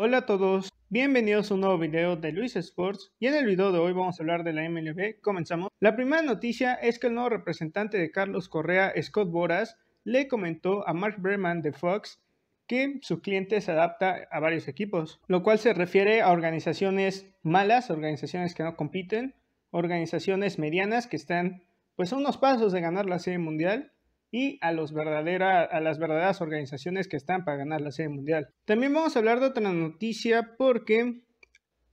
Hola a todos, bienvenidos a un nuevo video de Luis Sports y en el video de hoy vamos a hablar de la MLB, comenzamos. La primera noticia es que el nuevo representante de Carlos Correa, Scott Boras, le comentó a Mark Berman de Fox que su cliente se adapta a varios equipos, lo cual se refiere a organizaciones malas, organizaciones que no compiten, organizaciones medianas que están pues a unos pasos de ganar la serie mundial y a, las verdaderas organizaciones que están para ganar la Serie Mundial. También vamos a hablar de otra noticia porque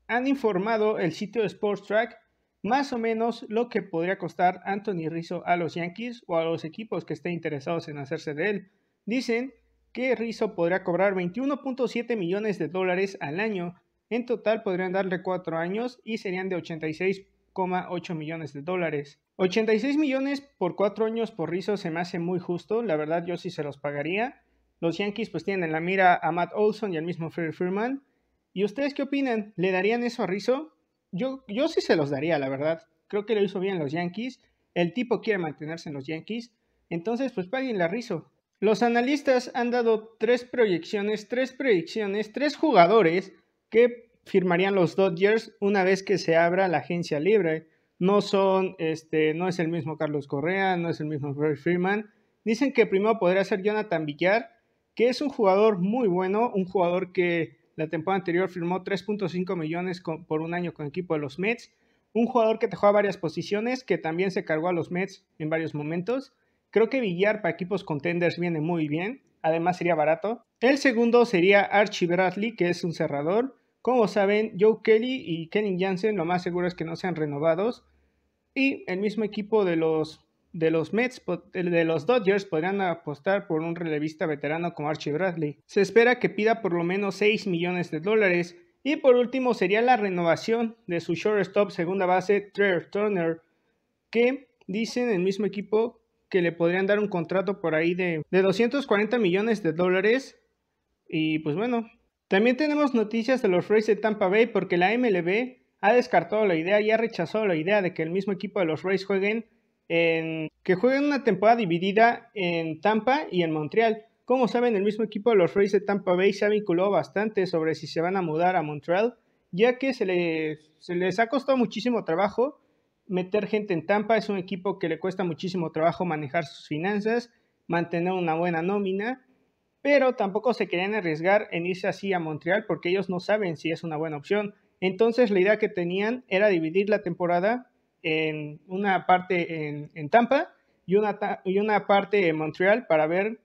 han informado el sitio de Sports Track más o menos lo que podría costar Anthony Rizzo a los Yankees o a los equipos que estén interesados en hacerse de él. Dicen que Rizzo podría cobrar 21.7 millones de dólares al año. En total podrían darle 4 años y serían de 86 8 millones de dólares. 86 millones por cuatro años por Rizzo se me hace muy justo, la verdad yo sí se los pagaría. Los Yankees pues tienen en la mira a Matt Olson y al mismo Freddie Freeman. ¿Y ustedes qué opinan? ¿Le darían eso a Rizzo? Yo, yo sí se los daría, la verdad. Creo que lo hizo bien los Yankees. El tipo quiere mantenerse en los Yankees. Entonces pues paguen a Rizzo. Los analistas han dado tres proyecciones, tres predicciones, tres jugadores que firmarían los Dodgers una vez que se abra la agencia libre. No son, este, no es el mismo Carlos Correa, no es el mismo Ray Freeman. Dicen que primero podría ser Jonathan Villar, que es un jugador muy bueno, un jugador que la temporada anterior firmó 3.5 millones por un año con el equipo de los Mets. Un jugador que dejó a varias posiciones, que también se cargó a los Mets en varios momentos. Creo que Villar para equipos contenders viene muy bien. Además sería barato. El segundo sería Archie Bradley, que es un cerrador como saben, Joe Kelly y Kenny Jansen lo más seguro es que no sean renovados. Y el mismo equipo de los, de los Mets, de los Dodgers, podrían apostar por un relevista veterano como Archie Bradley. Se espera que pida por lo menos 6 millones de dólares. Y por último sería la renovación de su shortstop segunda base, Trevor Turner, que dicen el mismo equipo que le podrían dar un contrato por ahí de, de 240 millones de dólares. Y pues bueno, también tenemos noticias de los Rays de Tampa Bay porque la MLB ha descartado la idea y ha rechazado la idea de que el mismo equipo de los Rays jueguen que jueguen una temporada dividida en Tampa y en Montreal. Como saben, el mismo equipo de los Rays de Tampa Bay se ha vinculado bastante sobre si se van a mudar a Montreal, ya que se se les ha costado muchísimo trabajo meter gente en Tampa. Es un equipo que le cuesta muchísimo trabajo manejar sus finanzas, mantener una buena nómina pero tampoco se querían arriesgar en irse así a Montreal porque ellos no saben si es una buena opción. Entonces la idea que tenían era dividir la temporada en una parte en, Tampa y una, y una parte en Montreal para ver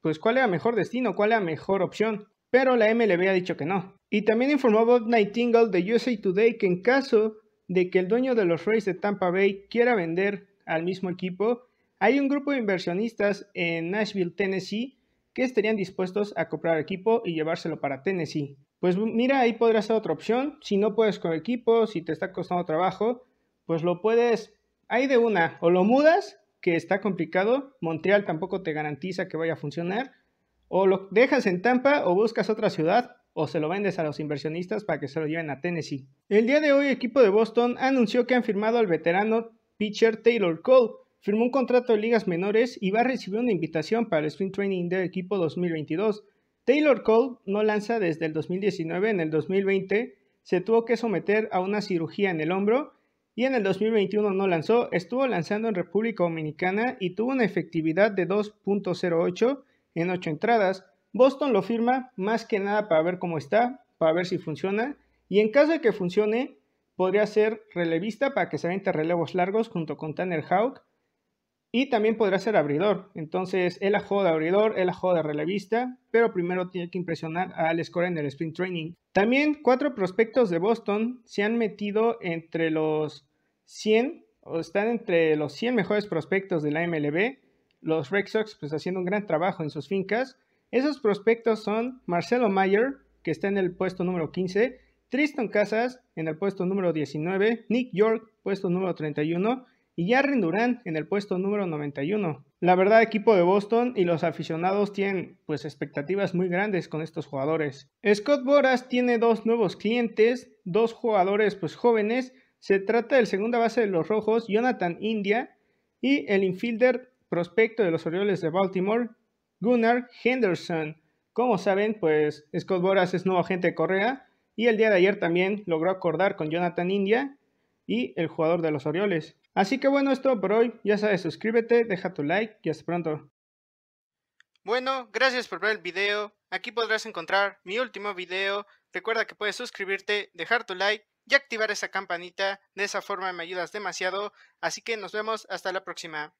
pues cuál era mejor destino, cuál era mejor opción. Pero la MLB ha dicho que no. Y también informó Bob Nightingale de USA Today que en caso de que el dueño de los Rays de Tampa Bay quiera vender al mismo equipo, hay un grupo de inversionistas en Nashville, Tennessee, que estarían dispuestos a comprar equipo y llevárselo para Tennessee. Pues mira, ahí podría ser otra opción. Si no puedes con equipo, si te está costando trabajo, pues lo puedes. Hay de una, o lo mudas, que está complicado. Montreal tampoco te garantiza que vaya a funcionar. O lo dejas en Tampa o buscas otra ciudad o se lo vendes a los inversionistas para que se lo lleven a Tennessee. El día de hoy, el equipo de Boston anunció que han firmado al veterano pitcher Taylor Cole, firmó un contrato de ligas menores y va a recibir una invitación para el Spring Training del equipo 2022. Taylor Cole no lanza desde el 2019, en el 2020 se tuvo que someter a una cirugía en el hombro y en el 2021 no lanzó, estuvo lanzando en República Dominicana y tuvo una efectividad de 2.08 en 8 entradas. Boston lo firma más que nada para ver cómo está, para ver si funciona y en caso de que funcione podría ser relevista para que se avente relevos largos junto con Tanner Houck y también podrá ser abridor. Entonces, él ha de abridor, él ha de relevista, pero primero tiene que impresionar al score en el sprint training. También cuatro prospectos de Boston se han metido entre los 100 o están entre los 100 mejores prospectos de la MLB. Los Red Sox pues haciendo un gran trabajo en sus fincas. Esos prospectos son Marcelo Mayer, que está en el puesto número 15, Tristan Casas en el puesto número 19, Nick York, puesto número 31, y ya Durán en el puesto número 91. La verdad, equipo de Boston y los aficionados tienen pues expectativas muy grandes con estos jugadores. Scott Boras tiene dos nuevos clientes, dos jugadores pues jóvenes. Se trata del segunda base de los Rojos, Jonathan India, y el infielder prospecto de los Orioles de Baltimore, Gunnar Henderson. Como saben, pues Scott Boras es nuevo agente de Correa y el día de ayer también logró acordar con Jonathan India y el jugador de los Orioles. Así que bueno, esto por hoy. Ya sabes, suscríbete, deja tu like y hasta pronto. Bueno, gracias por ver el video. Aquí podrás encontrar mi último video. Recuerda que puedes suscribirte, dejar tu like y activar esa campanita. De esa forma me ayudas demasiado. Así que nos vemos hasta la próxima.